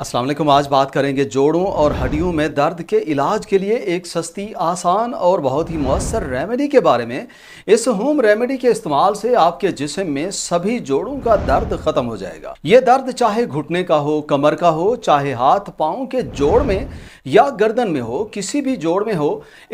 असलम आज बात करेंगे जोड़ों और हड्डियों में दर्द के इलाज के लिए एक सस्ती आसान और बहुत ही मौसर रेमेडी के बारे में इस होम रेमेडी के इस्तेमाल से आपके जिसम में सभी जोड़ों का दर्द खत्म हो जाएगा ये दर्द चाहे घुटने का हो कमर का हो चाहे हाथ पाँव के जोड़ में या गर्दन में हो किसी भी जोड़ में हो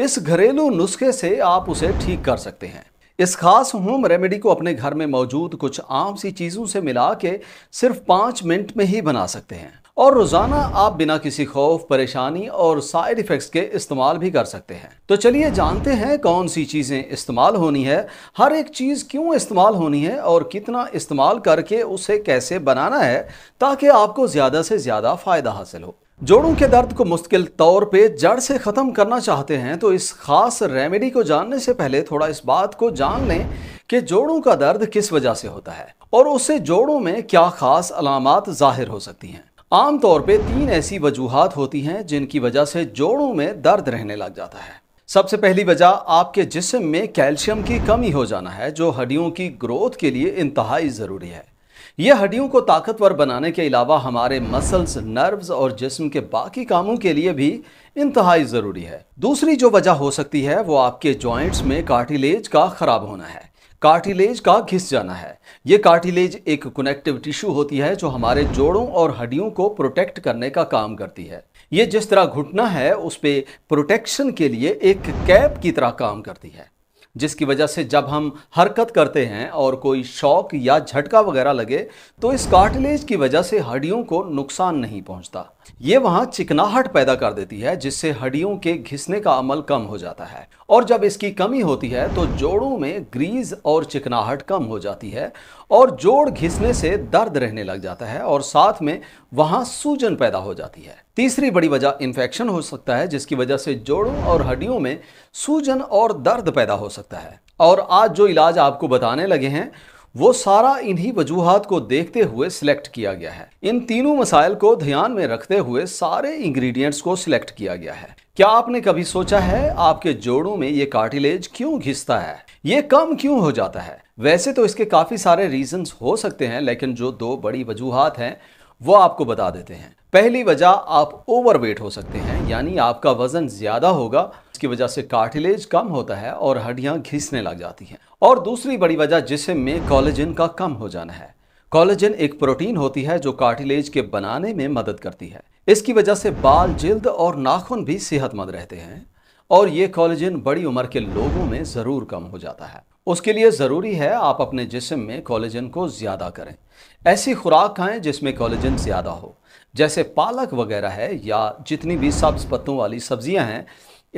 इस घरेलू नुस्खे से आप उसे ठीक कर सकते हैं इस खास होम रेमेडी को अपने घर में मौजूद कुछ आम सी चीज़ों से मिला के सिर्फ पाँच मिनट में ही बना सकते हैं और रोज़ाना आप बिना किसी खौफ परेशानी और साइड इफ़ेक्ट्स के इस्तेमाल भी कर सकते हैं तो चलिए जानते हैं कौन सी चीज़ें इस्तेमाल होनी है हर एक चीज़ क्यों इस्तेमाल होनी है और कितना इस्तेमाल करके उसे कैसे बनाना है ताकि आपको ज़्यादा से ज़्यादा फ़ायदा हासिल हो जोड़ों के दर्द को मुश्किल तौर पे जड़ से ख़त्म करना चाहते हैं तो इस खास रेमेडी को जानने से पहले थोड़ा इस बात को जान लें कि जोड़ों का दर्द किस वजह से होता है और उससे जोड़ों में क्या खास अलामत ज़ाहिर हो सकती हैं आमतौर पे तीन ऐसी वजूहत होती हैं जिनकी वजह से जोड़ों में दर्द रहने लग जाता है सबसे पहली वजह आपके जिस्म में कैल्शियम की कमी हो जाना है जो हड्डियों की ग्रोथ के लिए इंतहाई ज़रूरी है यह हड्डियों को ताकतवर बनाने के अलावा हमारे मसल्स नर्व्स और जिस्म के बाकी कामों के लिए भी इंतहाई ज़रूरी है दूसरी जो वजह हो सकती है वो आपके जॉइंट्स में कार्टिलेज का ख़राब होना है कार्टिलेज का घिस जाना है ये कार्टिलेज एक कनेक्टिव टिश्यू होती है जो हमारे जोड़ों और हड्डियों को प्रोटेक्ट करने का काम करती है ये जिस तरह घुटना है उस पर प्रोटेक्शन के लिए एक कैप की तरह काम करती है जिसकी वजह से जब हम हरकत करते हैं और कोई शौक या झटका वगैरह लगे तो इस कार्टिलेज की वजह से हड्डियों को नुकसान नहीं पहुंचता ये वहाँ चिकनाहट पैदा कर देती है जिससे हड्डियों के घिसने का अमल कम हो जाता है और जब इसकी कमी होती है तो जोड़ों में ग्रीज और चिकनाहट कम हो जाती है और जोड़ घिसने से दर्द रहने लग जाता है और साथ में वहाँ सूजन पैदा हो जाती है तीसरी बड़ी वजह इन्फेक्शन हो सकता है जिसकी वजह से जोड़ों और हड्डियों में सूजन और दर्द पैदा हो सकता है और आज जो इलाज आपको बताने लगे हैं वो सारा इन्हीं वजूहत को देखते हुए सिलेक्ट किया गया है इन तीनों मसाइल को ध्यान में रखते हुए सारे इंग्रेडिएंट्स को सिलेक्ट किया गया है क्या आपने कभी सोचा है आपके जोड़ों में ये कार्टिलेज क्यों घिसता है ये कम क्यों हो जाता है वैसे तो इसके काफ़ी सारे रीजंस हो सकते हैं लेकिन जो दो बड़ी वजूहत हैं वो आपको बता देते हैं पहली वजह आप ओवरवेट हो सकते हैं यानी आपका वज़न ज़्यादा होगा जिसकी वजह से कार्टिलेज कम होता है और हड्डियां घिसने लग जाती हैं और दूसरी बड़ी वजह जिसम में कॉलेजन का कम हो जाना है कॉलेजन एक प्रोटीन होती है जो कार्टिलेज के बनाने में मदद करती है इसकी वजह से बाल जल्द और नाखून भी सेहतमंद रहते हैं और ये कॉलेजन बड़ी उम्र के लोगों में ज़रूर कम हो जाता है उसके लिए ज़रूरी है आप अपने जिसम में कॉलेजन को ज़्यादा करें ऐसी खुराक खाएं जिसमें कॉलेजन ज़्यादा हो जैसे पालक वगैरह है या जितनी भी सब्ज़ पत्तों वाली सब्जियां हैं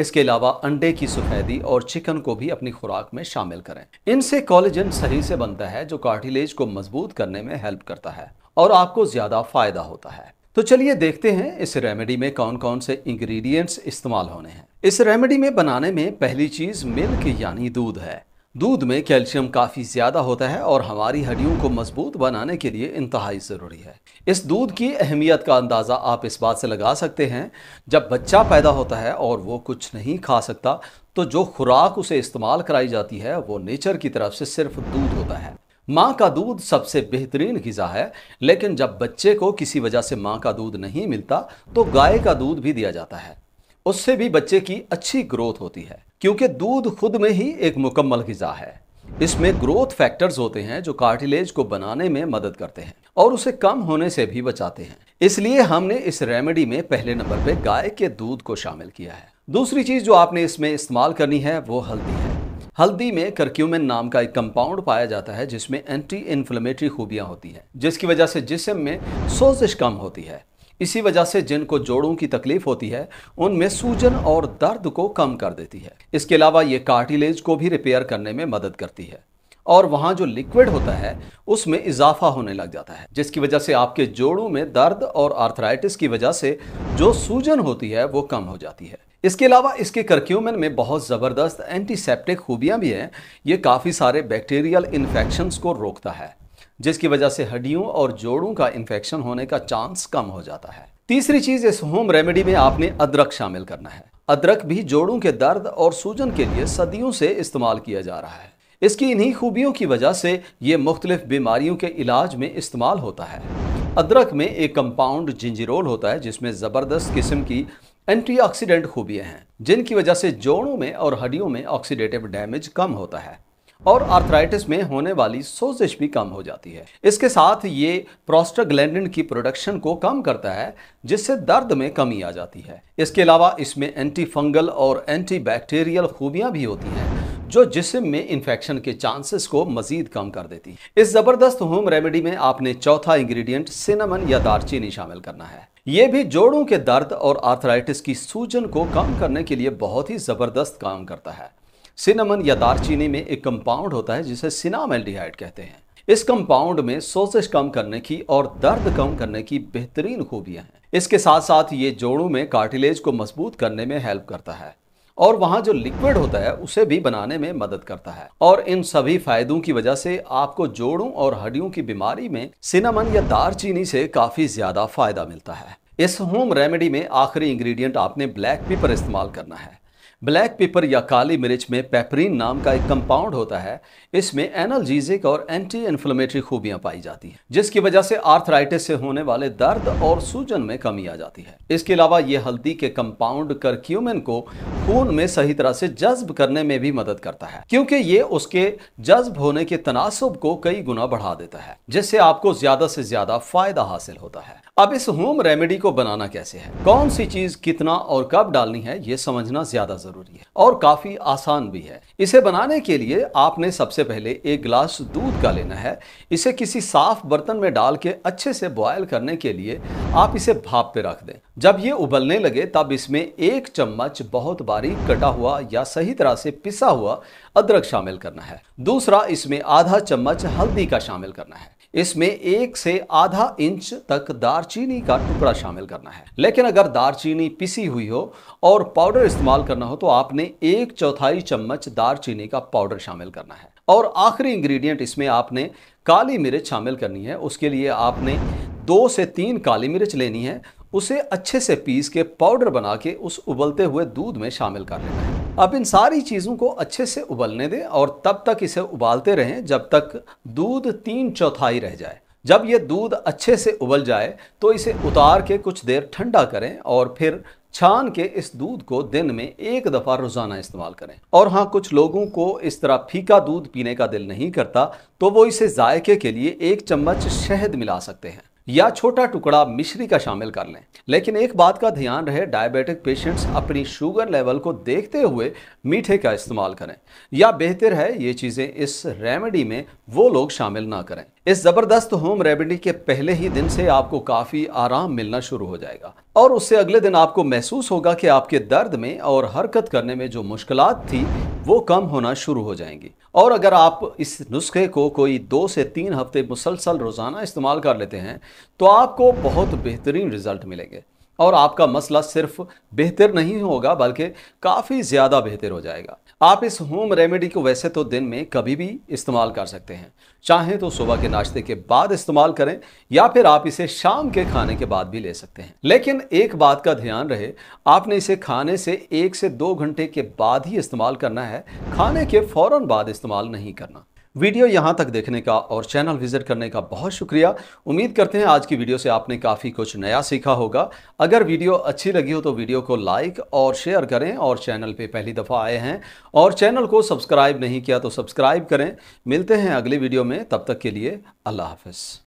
इसके अलावा अंडे की सफेदी और चिकन को भी अपनी खुराक में शामिल करें इनसे कॉलेजन सही से बनता है जो कार्टिलेज को मजबूत करने में हेल्प करता है और आपको ज्यादा फायदा होता है तो चलिए देखते हैं इस रेमेडी में कौन कौन से इंग्रेडिएंट्स इस्तेमाल होने हैं इस रेमेडी में बनाने में पहली चीज मिल्क यानी दूध है दूध में कैल्शियम काफ़ी ज़्यादा होता है और हमारी हड्डियों को मजबूत बनाने के लिए इंतहाई ज़रूरी है इस दूध की अहमियत का अंदाज़ा आप इस बात से लगा सकते हैं जब बच्चा पैदा होता है और वो कुछ नहीं खा सकता तो जो खुराक उसे इस्तेमाल कराई जाती है वो नेचर की तरफ से सिर्फ दूध होता है माँ का दूध सबसे बेहतरीन गज़ा है लेकिन जब बच्चे को किसी वजह से माँ का दूध नहीं मिलता तो गाय का दूध भी दिया जाता है उससे भी बच्चे की अच्छी ग्रोथ होती है क्योंकि दूध खुद में ही एक मुकम्मल गज़ा है इसमें ग्रोथ फैक्टर्स होते हैं जो कार्टिलेज को बनाने में मदद करते हैं और उसे कम होने से भी बचाते हैं इसलिए हमने इस रेमेडी में पहले नंबर पे गाय के दूध को शामिल किया है दूसरी चीज़ जो आपने इसमें इस्तेमाल करनी है वो हल्दी है हल्दी में करक्यूमिन नाम का एक कंपाउंड पाया जाता है जिसमें एंटी इन्फ्लेमेटरी खूबियां होती हैं जिसकी वजह से जिसम में सोजिश कम होती है इसी वजह से जिनको जोड़ों की तकलीफ होती है उनमें सूजन और दर्द को कम कर देती है इसके अलावा ये कार्टिलेज को भी रिपेयर करने में मदद करती है और वहाँ जो लिक्विड होता है उसमें इजाफा होने लग जाता है जिसकी वजह से आपके जोड़ों में दर्द और आर्थराइटिस की वजह से जो सूजन होती है वो कम हो जाती है इसके अलावा इसके करक्यूमन में बहुत ज़बरदस्त एंटीसेप्टिक खूबियाँ भी हैं ये काफ़ी सारे बैक्टीरियल इन्फेक्शंस को रोकता है जिसकी वजह से हड्डियों और जोड़ों का इन्फेक्शन होने का चांस कम हो जाता है तीसरी चीज इस होम रेमेडी में आपने अदरक शामिल करना है अदरक भी जोड़ों के दर्द और सूजन के लिए सदियों से इस्तेमाल किया जा रहा है इसकी इन्हीं खूबियों की वजह से ये मुख्तलिफ बीमारियों के इलाज में इस्तेमाल होता है अदरक में एक कंपाउंड जिंजिरोल होता है जिसमें ज़बरदस्त किस्म की एंटीऑक्सीडेंट खूबियाँ हैं जिनकी वजह से जोड़ों में और हड्डियों में ऑक्सीडेटिव डैमेज कम होता है और आर्थराइटिस में होने वाली सोजिश भी कम हो जाती है इसके साथ ये प्रोस्टाग्लैंडिन की प्रोडक्शन को कम करता है जिससे दर्द में कमी आ जाती है इसके अलावा इसमें एंटी फंगल और एंटी बैक्टीरियल खूबियाँ भी होती हैं जो जिसम में इन्फेक्शन के चांसेस को मजीद कम कर देती है इस ज़बरदस्त होम रेमेडी में आपने चौथा इंग्रेडिएंट सिनेमन या दारचीनी शामिल करना है ये भी जोड़ों के दर्द और आर्थराइटिस की सूजन को कम करने के लिए बहुत ही ज़बरदस्त काम करता है सिनेमन या दारचीनी में एक कंपाउंड होता है जिसे सिनामेल्डिहाइड कहते हैं इस कंपाउंड में सोजिश कम करने की और दर्द कम करने की बेहतरीन खूबियां हैं इसके साथ साथ ये जोड़ों में कार्टिलेज को मजबूत करने में हेल्प करता है और वहाँ जो लिक्विड होता है उसे भी बनाने में मदद करता है और इन सभी फायदों की वजह से आपको जोड़ों और हड्डियों की बीमारी में सिनेमन या दारचीनी से काफी ज्यादा फायदा मिलता है इस होम रेमेडी में आखिरी इंग्रेडिएंट आपने ब्लैक पेपर इस्तेमाल करना है ब्लैक पेपर या काली मिर्च में पेपरिन नाम का एक कंपाउंड होता है इसमें एनर्जीजिक और एंटी इन्फ्लोमेटरी खूबियां पाई जाती हैं जिसकी वजह से आर्थराइटिस से होने वाले दर्द और सूजन में कमी आ जाती है इसके अलावा ये हल्दी के कंपाउंड करक्यूमिन को खून में सही तरह से जज्ब करने में भी मदद करता है क्योंकि ये उसके जज्ब होने के तनासब को कई गुना बढ़ा देता है जिससे आपको ज्यादा से ज्यादा फायदा हासिल होता है अब इस होम रेमेडी को बनाना कैसे है कौन सी चीज कितना और कब डालनी है ये समझना ज्यादा जरूरी ज़रूरी है और काफ़ी आसान भी है इसे बनाने के लिए आपने सबसे पहले एक गिलास दूध का लेना है इसे किसी साफ बर्तन में डाल के अच्छे से बॉयल करने के लिए आप इसे भाप पे रख दें जब ये उबलने लगे तब इसमें एक चम्मच बहुत बारीक कटा हुआ या सही तरह से पिसा हुआ अदरक शामिल करना है दूसरा इसमें आधा चम्मच हल्दी का शामिल करना है इसमें एक से आधा इंच तक दारचीनी का टुकड़ा शामिल करना है लेकिन अगर दारचीनी पिसी हुई हो और पाउडर इस्तेमाल करना हो तो आपने एक चौथाई चम्मच दारचीनी का पाउडर शामिल करना है और आखिरी इंग्रेडिएंट इसमें आपने काली मिर्च शामिल करनी है उसके लिए आपने दो से तीन काली मिर्च लेनी है उसे अच्छे से पीस के पाउडर बना के उस उबलते हुए दूध में शामिल कर लेना है अब इन सारी चीज़ों को अच्छे से उबलने दें और तब तक इसे उबालते रहें जब तक दूध तीन चौथाई रह जाए जब ये दूध अच्छे से उबल जाए तो इसे उतार के कुछ देर ठंडा करें और फिर छान के इस दूध को दिन में एक दफ़ा रोज़ाना इस्तेमाल करें और हाँ कुछ लोगों को इस तरह फीका दूध पीने का दिल नहीं करता तो वो इसे जायके के लिए एक चम्मच शहद मिला सकते हैं या छोटा टुकड़ा मिश्री का शामिल कर लें लेकिन एक बात का ध्यान रहे डायबिटिक पेशेंट्स अपनी शुगर लेवल को देखते हुए मीठे का इस्तेमाल करें या बेहतर है ये चीज़ें इस रेमेडी में वो लोग शामिल ना करें इस ज़बरदस्त होम रेमेडी के पहले ही दिन से आपको काफ़ी आराम मिलना शुरू हो जाएगा और उससे अगले दिन आपको महसूस होगा कि आपके दर्द में और हरकत करने में जो मुश्किल थी वो कम होना शुरू हो जाएंगी और अगर आप इस नुस्खे को कोई दो से तीन हफ्ते मुसलसल रोज़ाना इस्तेमाल कर लेते हैं तो आपको बहुत बेहतरीन रिज़ल्ट मिलेंगे और आपका मसला सिर्फ बेहतर नहीं होगा बल्कि काफ़ी ज़्यादा बेहतर हो जाएगा आप इस होम रेमेडी को वैसे तो दिन में कभी भी इस्तेमाल कर सकते हैं चाहें तो सुबह के नाश्ते के बाद इस्तेमाल करें या फिर आप इसे शाम के खाने के बाद भी ले सकते हैं लेकिन एक बात का ध्यान रहे आपने इसे खाने से एक से दो घंटे के बाद ही इस्तेमाल करना है खाने के फ़ौर बाद इस्तेमाल नहीं करना वीडियो यहाँ तक देखने का और चैनल विजिट करने का बहुत शुक्रिया उम्मीद करते हैं आज की वीडियो से आपने काफ़ी कुछ नया सीखा होगा अगर वीडियो अच्छी लगी हो तो वीडियो को लाइक और शेयर करें और चैनल पे पहली दफ़ा आए हैं और चैनल को सब्सक्राइब नहीं किया तो सब्सक्राइब करें मिलते हैं अगली वीडियो में तब तक के लिए अल्लाह हाफ